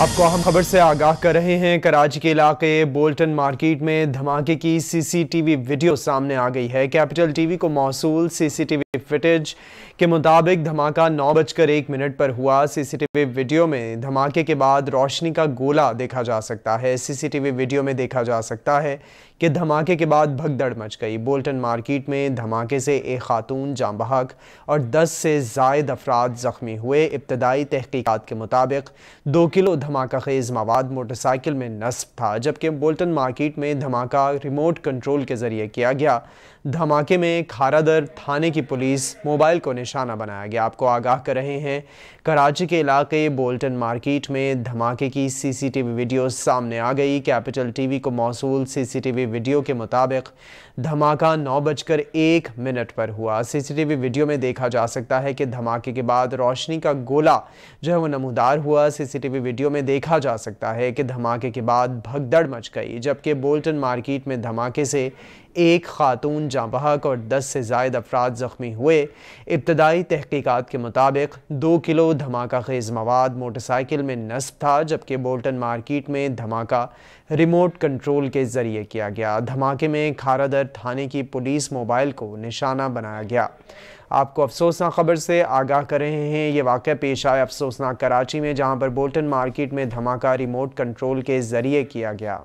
आपको अहम खबर से आगाह कर रहे हैं कराची के इलाके बोल्टन मार्केट में धमाके की सीसीटीवी वीडियो सामने आ गई है कैपिटल टीवी को मौसू सीसीटीवी फुटेज के मुताबिक धमाका नौ बजकर एक मिनट पर हुआ सीसीटीवी वीडियो में धमाके के बाद रोशनी का गोला देखा जा सकता है सीसीटीवी वीडियो में देखा जा सकता है कि धमाके के बाद भगदड़ मच गई बोल्टन मार्केट में धमाके से एक खातून जाम बहक और दस से जायद अफराद जख्मी हुए इब्तदाई तहकीकत के मुताबिक दो किलो धमाका खेज मवाद मोटरसाइकिल में नस्ब था जबकि बोल्टन मार्केट में धमाका रिमोट कंट्रोल के जरिए किया गया धमाके में खारादर थाने की पुलिस मोबाइल को निशाना बनाया गया आपको आगाह कर रहे हैं कराची के इलाके बोल्टन मार्केट में धमाके की सीसीटीवी वीडियो सामने आ गई कैपिटल टीवी को मौसू सीसीटीवी वीडियो के मुताबिक धमाका नौ बजकर एक मिनट पर हुआ सीसीटीवी वीडियो में देखा जा सकता है कि धमाके के बाद रोशनी का गोला जो है वो नमूदार हुआ सीसीटीवी वीडियो में में देखा जा सकता है कि धमाके के बाद भगदड़ मच गई जबकि बोल्टन मार्केट में धमाके से एक खातून बहक और दस से जायद अफराद ज़ख्मी हुए इब्तदाई तहकीक़ात के मुताबिक दो किलो धमाका खेज मवाद मोटरसाइकिल में नस्ब था जबकि बोल्टन मार्किट में धमाका रिमोट कंट्रोल के ज़रिए किया गया धमाके में खारादर थाने की पुलिस मोबाइल को निशाना बनाया गया आपको अफसोसनाक खबर से आगाह कर रहे हैं ये वाक़ पेश आए अफसोसनाक कराची में जहाँ पर बोल्टन मार्केट में धमाका रिमोट कंट्रोल के ज़रिए किया गया